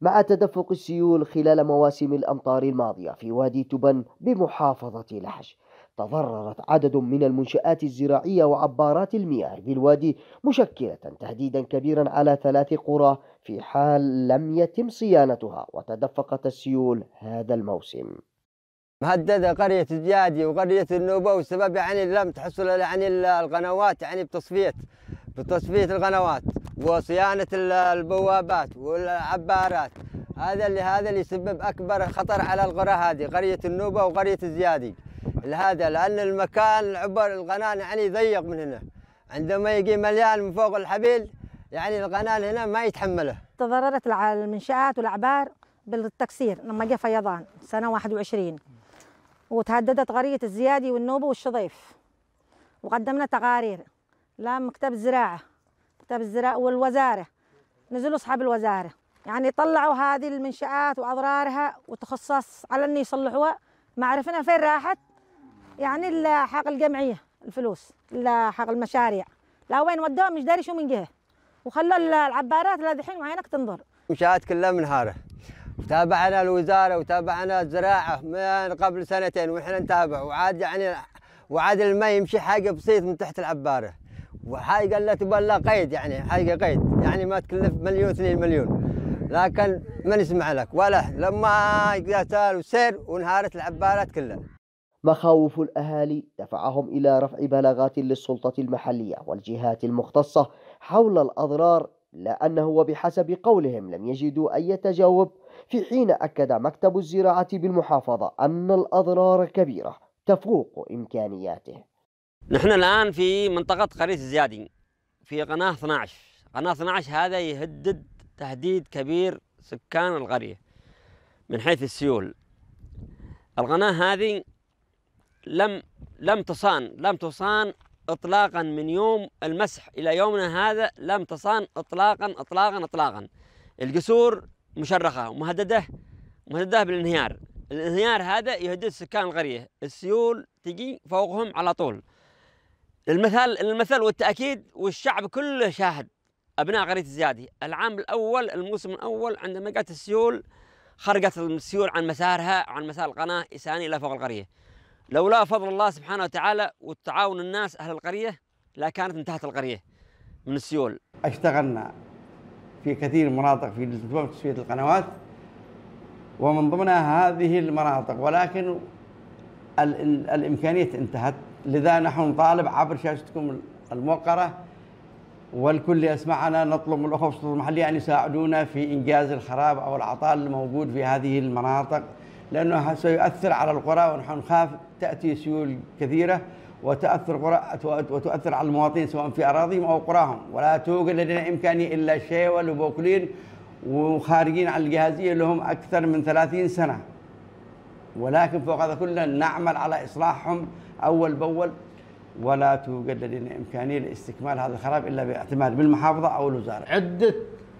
مع تدفق السيول خلال مواسم الأمطار الماضية في وادي تبن بمحافظة لحج تضررت عدد من المنشآت الزراعية وعبارات المياه في الوادي مشكلة تهديدا كبيرا على ثلاث قرى في حال لم يتم صيانتها وتدفقت السيول هذا الموسم مهددة قرية الجادي وقرية النوبة وسبب يعني لم تحصل يعني القنوات يعني بتصفية بتصفيه القنوات وصيانه البوابات والعبارات هذا اللي هذا اللي يسبب اكبر خطر على القرى هذه قريه النوبه وقريه الزيادي لهذا لان المكان عبر القناه يعني ضيق من هنا عندما يجي مليان من فوق الحبيل يعني القناه هنا ما يتحمله تضررت المنشات والاعبار بالتكسير لما جاء فيضان سنه 21 وتهددت قريه الزيادي والنوبه والشظيف وقدمنا تقارير لا مكتب الزراعه مكتب الزراعه والوزاره نزلوا اصحاب الوزاره يعني طلعوا هذه المنشآت وأضرارها وتخصص على أن يصلحوها ما عرفنا فين راحت يعني إلا حق الجمعية الفلوس إلا حق المشاريع لا وين ودوها مش داري شو من جهة وخلوا العبارات لا دحين وعينك تنظر المنشآت كلها منهارة تابعنا الوزارة وتابعنا الزراعة من قبل سنتين وإحنا نتابع وعاد يعني وعاد الماء يمشي حاجة بسيط من تحت العبارة وحاجة لا تبالى قيد يعني حاجة قيد يعني ما تكلف مليون اثنين مليون لكن ما نسمع لك ولا لما قتال وسير وانهارت العبالات كلها مخاوف الأهالي دفعهم إلى رفع بلاغات للسلطة المحلية والجهات المختصة حول الأضرار لانه وبحسب قولهم لم يجدوا أي تجاوب في حين أكد مكتب الزراعة بالمحافظة أن الأضرار كبيرة تفوق إمكانياته نحن الآن في منطقة قرية الزيادي في قناة 12 قناة 12 هذا يهدد تهديد كبير سكان القرية من حيث السيول القناة هذه لم لم تصان لم تصان اطلاقا من يوم المسح الى يومنا هذا لم تصان اطلاقا اطلاقا اطلاقا الجسور مشرخه ومهدده مهدده بالانهيار الانهيار هذا يهدد سكان القريه السيول تجي فوقهم على طول للمثال المثل والتأكيد والشعب كله شاهد أبناء قريه الزيادي العام الأول الموسم الأول عندما جت السيول خرجت السيول عن مسارها عن مسار القناة إساني إلى فوق القرية لولا فضل الله سبحانه وتعالى والتعاون الناس أهل القرية لا كانت انتهت القرية من السيول اشتغلنا في كثير مناطق في تصفية القنوات ومن ضمنها هذه المناطق ولكن الإمكانية انتهت لذا نحن نطالب عبر شاشتكم الموقرة والكل يسمعنا نطلب من الأخوة في المحلية أن يساعدونا في إنجاز الخراب أو العطال الموجود في هذه المناطق لأنه سيؤثر على القرى ونحن نخاف تأتي سيول كثيرة وتأثر قرى وتؤثر على المواطنين سواء في أراضيهم أو قراهم ولا توجد لدينا إمكانية إلا شيء والبوكلين وخارجين عن الجاهزية لهم أكثر من 30 سنة ولكن فوق هذا كله نعمل على إصلاحهم أول بأول ولا توجد لدينا إمكانية لاستكمال هذا الخراب إلا باعتماد بالمحافظة أو الوزارة عدة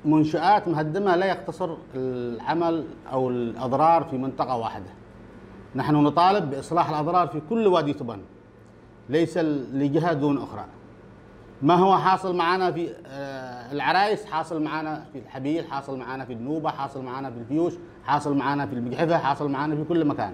منشآت مهدمة لا يقتصر العمل أو الأضرار في منطقة واحدة نحن نطالب بإصلاح الأضرار في كل وادي تبن ليس لجهة دون أخرى ما هو حاصل معانا في آه، العرايس حاصل معانا في الحبيل حاصل معانا في النوبة حاصل معانا في الفيوش حاصل معانا في المجحفة حاصل معانا في كل مكان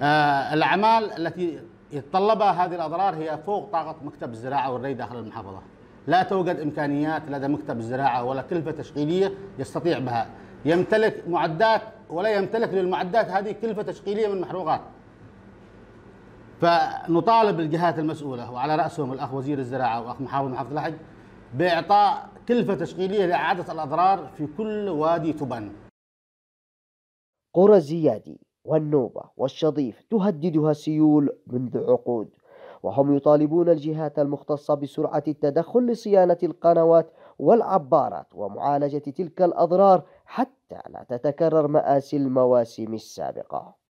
آه، الأعمال التي يتطلبها هذه الأضرار هي فوق طاقة مكتب الزراعة والري داخل المحافظة لا توجد إمكانيات لدى مكتب الزراعة ولا كلفة تشغيلية يستطيع بها يمتلك معدات ولا يمتلك للمعدات هذه كلفة تشغيلية من محروقات فنطالب الجهات المسؤولة وعلى رأسهم الأخ وزير الزراعة وأخ محافظ محافظه الحج بإعطاء كلفة تشغيلية لإعادة الأضرار في كل وادي تبن قرى زيادي والنوبة والشظيف تهددها السيول منذ عقود وهم يطالبون الجهات المختصة بسرعة التدخل لصيانة القنوات والعبارات ومعالجة تلك الأضرار حتى لا تتكرر مآسي المواسم السابقة